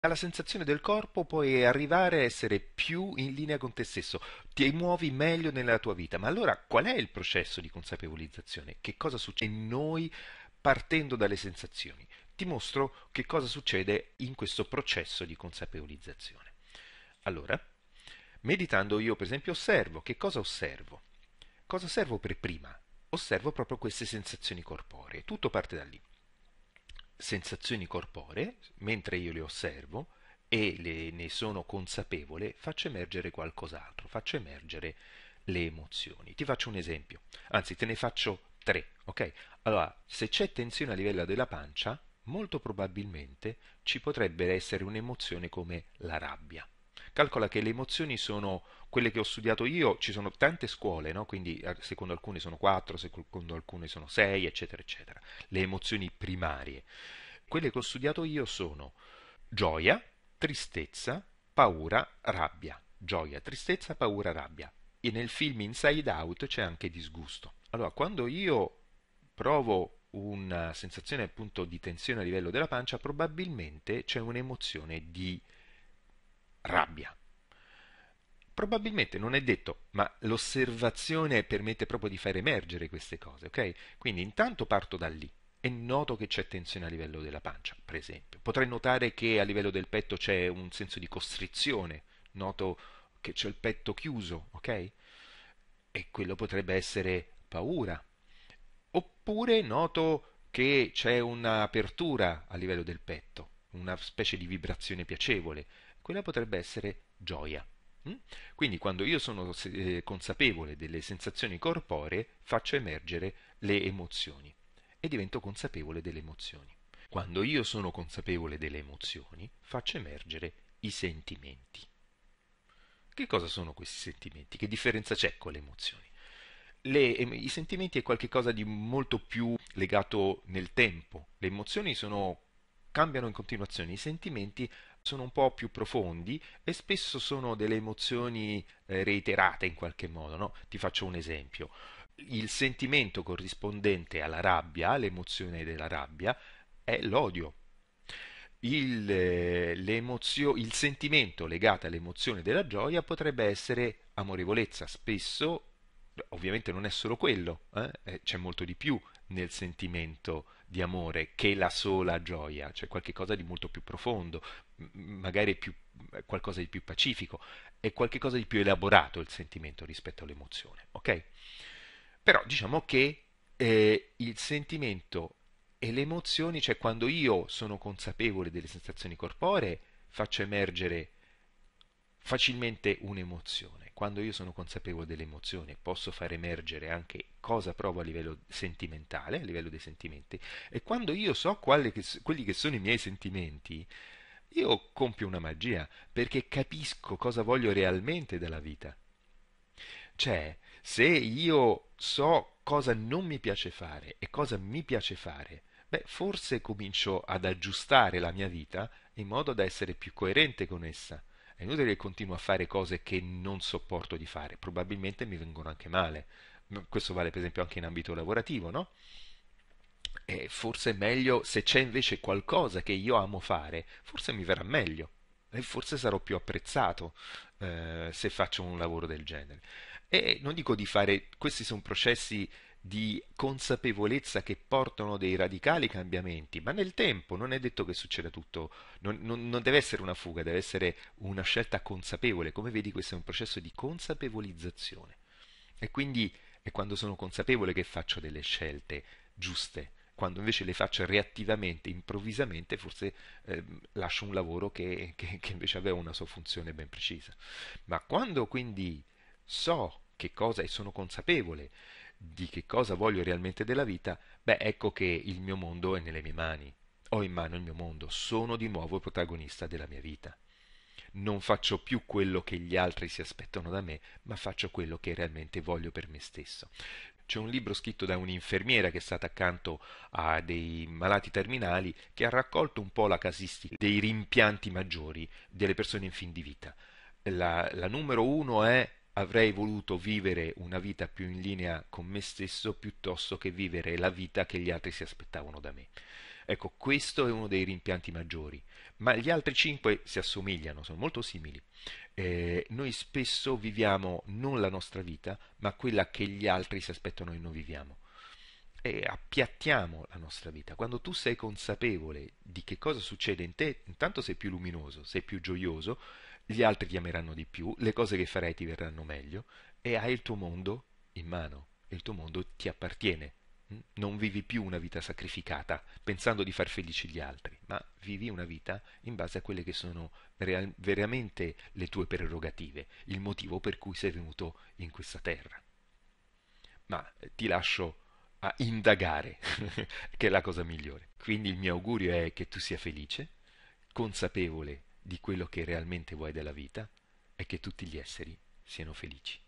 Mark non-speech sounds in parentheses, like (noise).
Dalla sensazione del corpo puoi arrivare a essere più in linea con te stesso, ti muovi meglio nella tua vita. Ma allora qual è il processo di consapevolizzazione? Che cosa succede in noi partendo dalle sensazioni? Ti mostro che cosa succede in questo processo di consapevolizzazione. Allora, meditando io per esempio osservo, che cosa osservo? Cosa osservo per prima? Osservo proprio queste sensazioni corporee, tutto parte da lì sensazioni corporee, mentre io le osservo e le, ne sono consapevole, faccio emergere qualcos'altro, faccio emergere le emozioni. Ti faccio un esempio, anzi te ne faccio tre, ok? Allora, se c'è tensione a livello della pancia, molto probabilmente ci potrebbe essere un'emozione come la rabbia. Calcola che le emozioni sono quelle che ho studiato io, ci sono tante scuole, no? quindi eh, secondo alcune sono 4, secondo alcune sono 6, eccetera, eccetera. Le emozioni primarie. Quelle che ho studiato io sono gioia, tristezza, paura, rabbia. Gioia, tristezza, paura, rabbia. E nel film Inside Out c'è anche disgusto. Allora, quando io provo una sensazione appunto di tensione a livello della pancia, probabilmente c'è un'emozione di probabilmente non è detto, ma l'osservazione permette proprio di far emergere queste cose, ok? Quindi intanto parto da lì e noto che c'è tensione a livello della pancia, per esempio. Potrei notare che a livello del petto c'è un senso di costrizione, noto che c'è il petto chiuso, ok? E quello potrebbe essere paura. Oppure noto che c'è un'apertura a livello del petto, una specie di vibrazione piacevole. Quella potrebbe essere gioia. Mm? Quindi quando io sono eh, consapevole delle sensazioni corporee faccio emergere le emozioni e divento consapevole delle emozioni. Quando io sono consapevole delle emozioni faccio emergere i sentimenti. Che cosa sono questi sentimenti? Che differenza c'è con le emozioni? Le, I sentimenti è qualcosa di molto più legato nel tempo. Le emozioni sono, cambiano in continuazione, i sentimenti sono un po' più profondi e spesso sono delle emozioni eh, reiterate in qualche modo. No? Ti faccio un esempio. Il sentimento corrispondente alla rabbia, l'emozione della rabbia, è l'odio. Il, eh, il sentimento legato all'emozione della gioia potrebbe essere amorevolezza, spesso ovviamente non è solo quello, eh? eh c'è molto di più nel sentimento di amore che la sola gioia, cioè qualcosa di molto più profondo, magari più, qualcosa di più pacifico, è qualcosa di più elaborato il sentimento rispetto all'emozione, ok? Però diciamo che eh, il sentimento e le emozioni, cioè quando io sono consapevole delle sensazioni corporee, faccio emergere facilmente un'emozione quando io sono consapevole delle emozioni e posso far emergere anche cosa provo a livello sentimentale, a livello dei sentimenti, e quando io so quali, quelli che sono i miei sentimenti, io compio una magia, perché capisco cosa voglio realmente dalla vita. Cioè, se io so cosa non mi piace fare e cosa mi piace fare, beh, forse comincio ad aggiustare la mia vita in modo da essere più coerente con essa. È inutile che continuo a fare cose che non sopporto di fare, probabilmente mi vengono anche male. Questo vale per esempio anche in ambito lavorativo, no? E forse è meglio se c'è invece qualcosa che io amo fare, forse mi verrà meglio e forse sarò più apprezzato eh, se faccio un lavoro del genere. E non dico di fare, questi sono processi di consapevolezza che portano dei radicali cambiamenti, ma nel tempo non è detto che succeda tutto, non, non, non, deve essere una fuga, deve essere una scelta consapevole, come vedi questo è un processo di consapevolizzazione e quindi è quando sono consapevole che faccio delle scelte giuste, quando invece le faccio reattivamente, improvvisamente, forse eh, lascio un lavoro che, che, che invece aveva una sua funzione ben precisa. Ma quando quindi so che cosa e sono consapevole di che cosa voglio realmente della vita, beh ecco che il mio mondo è nelle mie mani. Ho in mano il mio mondo, sono di nuovo il protagonista della mia vita. Non faccio più quello che gli altri si aspettano da me, ma faccio quello che realmente voglio per me stesso. C'è un libro scritto da un'infermiera che è stata accanto a dei malati terminali che ha raccolto un po' la casistica dei rimpianti maggiori delle persone in fin di vita. La, la numero uno è avrei voluto vivere una vita più in linea con me stesso piuttosto che vivere la vita che gli altri si aspettavano da me. Ecco, questo è uno dei rimpianti maggiori, ma gli altri cinque si assomigliano, sono molto simili. Eh, noi spesso viviamo non la nostra vita, ma quella che gli altri si aspettano e noi viviamo. E appiattiamo la nostra vita. Quando tu sei consapevole di che cosa succede in te, intanto sei più luminoso, sei più gioioso, gli altri ti ameranno di più, le cose che farai ti verranno meglio e hai il tuo mondo in mano, il tuo mondo ti appartiene. Non vivi più una vita sacrificata pensando di far felici gli altri, ma vivi una vita in base a quelle che sono real- veramente le tue prerogative, il motivo per cui sei venuto in questa terra. Ma eh, ti lascio a indagare, (laughs) che è la cosa migliore. Quindi il mio augurio è che tu sia felice, consapevole di quello che realmente vuoi della vita è che tutti gli esseri siano felici.